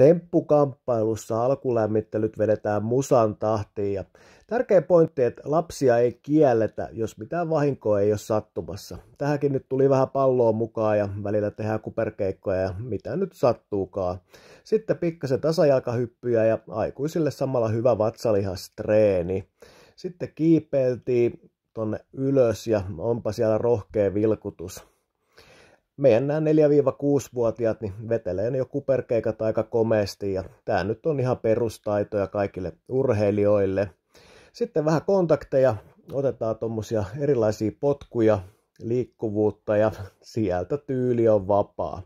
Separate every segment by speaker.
Speaker 1: Temppukamppailussa alkulämmittelyt vedetään musan tahtiin ja tärkeä pointti, että lapsia ei kielletä, jos mitään vahinkoa ei ole sattumassa. Tähänkin nyt tuli vähän palloa mukaan ja välillä tehdään kuperkeikkoja ja mitä nyt sattuukaan. Sitten pikkasen tasajalkahyppyjä ja aikuisille samalla hyvä vatsalihastreeni. Sitten kiipeiltiin tonne ylös ja onpa siellä rohkea vilkutus meidän nämä 4-6-vuotiaat niin vetelee ne jo kuperkeikat aika komeasti ja tämä nyt on ihan perustaitoja kaikille urheilijoille. Sitten vähän kontakteja, otetaan tuommoisia erilaisia potkuja, liikkuvuutta ja sieltä tyyli on vapaa.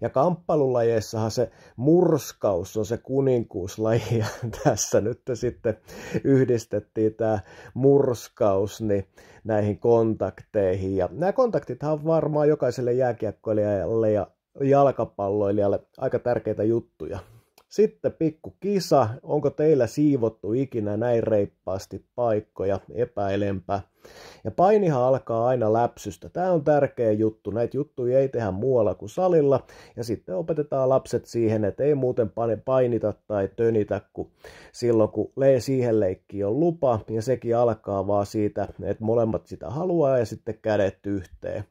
Speaker 1: Ja kamppailulajeissahan se murskaus on se kuninkuuslaji ja tässä nyt sitten yhdistettiin tämä murskaus niin näihin kontakteihin. Ja nämä kontaktit on varmaan jokaiselle jääkiekkoilijalle ja jalkapalloilijalle aika tärkeitä juttuja. Sitten pikku kisa, onko teillä siivottu ikinä näin reippaasti paikkoja, epäilempää. Ja painihan alkaa aina läpsystä. Tämä on tärkeä juttu. Näitä juttuja ei tehdä muualla kuin salilla. Ja sitten opetetaan lapset siihen, että ei muuten painita tai tönitä kun silloin, kun siihen leikki on lupa. Ja sekin alkaa vaan siitä, että molemmat sitä haluaa ja sitten kädet yhteen.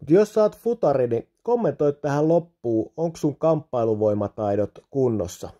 Speaker 1: Mutta jos saat futari, niin kommentoi tähän loppuun, onko sun kamppailuvoimataidot kunnossa.